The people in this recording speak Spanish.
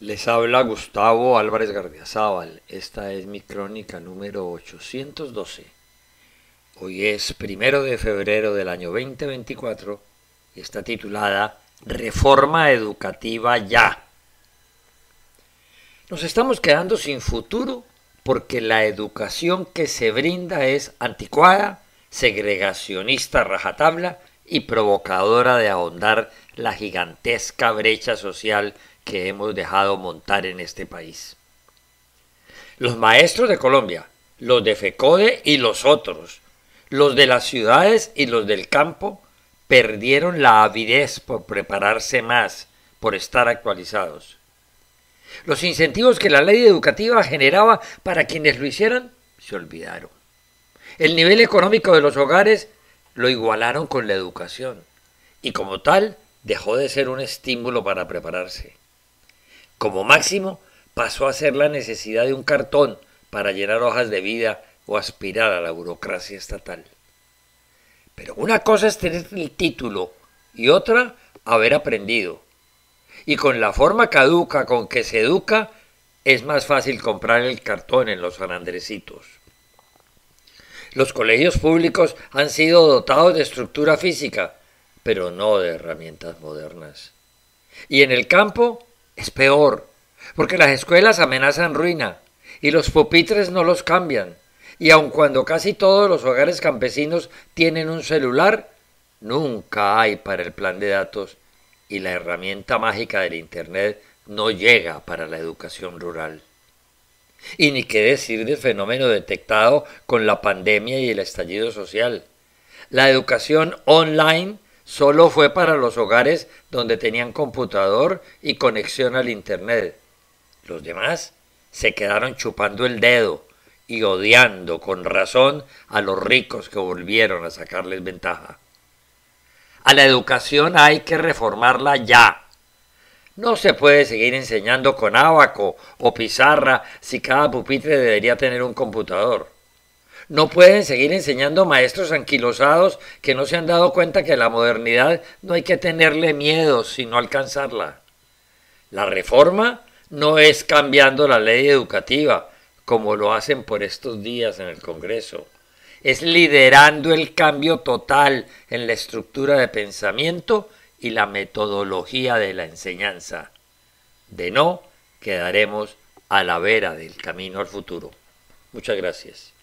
Les habla Gustavo Álvarez Gardiazabal. Esta es mi crónica número 812. Hoy es primero de febrero del año 2024 y está titulada Reforma Educativa Ya. Nos estamos quedando sin futuro porque la educación que se brinda es anticuada, segregacionista rajatabla y provocadora de ahondar la gigantesca brecha social que hemos dejado montar en este país. Los maestros de Colombia, los de FECODE y los otros, los de las ciudades y los del campo, perdieron la avidez por prepararse más, por estar actualizados. Los incentivos que la ley educativa generaba para quienes lo hicieran se olvidaron. El nivel económico de los hogares lo igualaron con la educación y como tal dejó de ser un estímulo para prepararse. Como máximo, pasó a ser la necesidad de un cartón para llenar hojas de vida o aspirar a la burocracia estatal. Pero una cosa es tener el título y otra haber aprendido. Y con la forma caduca con que se educa, es más fácil comprar el cartón en los sanandrecitos. Los colegios públicos han sido dotados de estructura física, pero no de herramientas modernas. Y en el campo, es peor, porque las escuelas amenazan ruina y los pupitres no los cambian. Y aun cuando casi todos los hogares campesinos tienen un celular, nunca hay para el plan de datos y la herramienta mágica del Internet no llega para la educación rural. Y ni qué decir del fenómeno detectado con la pandemia y el estallido social. La educación online solo fue para los hogares donde tenían computador y conexión al Internet. Los demás se quedaron chupando el dedo y odiando con razón a los ricos que volvieron a sacarles ventaja. A la educación hay que reformarla ya. No se puede seguir enseñando con ábaco o pizarra si cada pupitre debería tener un computador. No pueden seguir enseñando maestros anquilosados que no se han dado cuenta que la modernidad no hay que tenerle miedo, sino alcanzarla. La reforma no es cambiando la ley educativa, como lo hacen por estos días en el Congreso. Es liderando el cambio total en la estructura de pensamiento y la metodología de la enseñanza. De no, quedaremos a la vera del camino al futuro. Muchas gracias.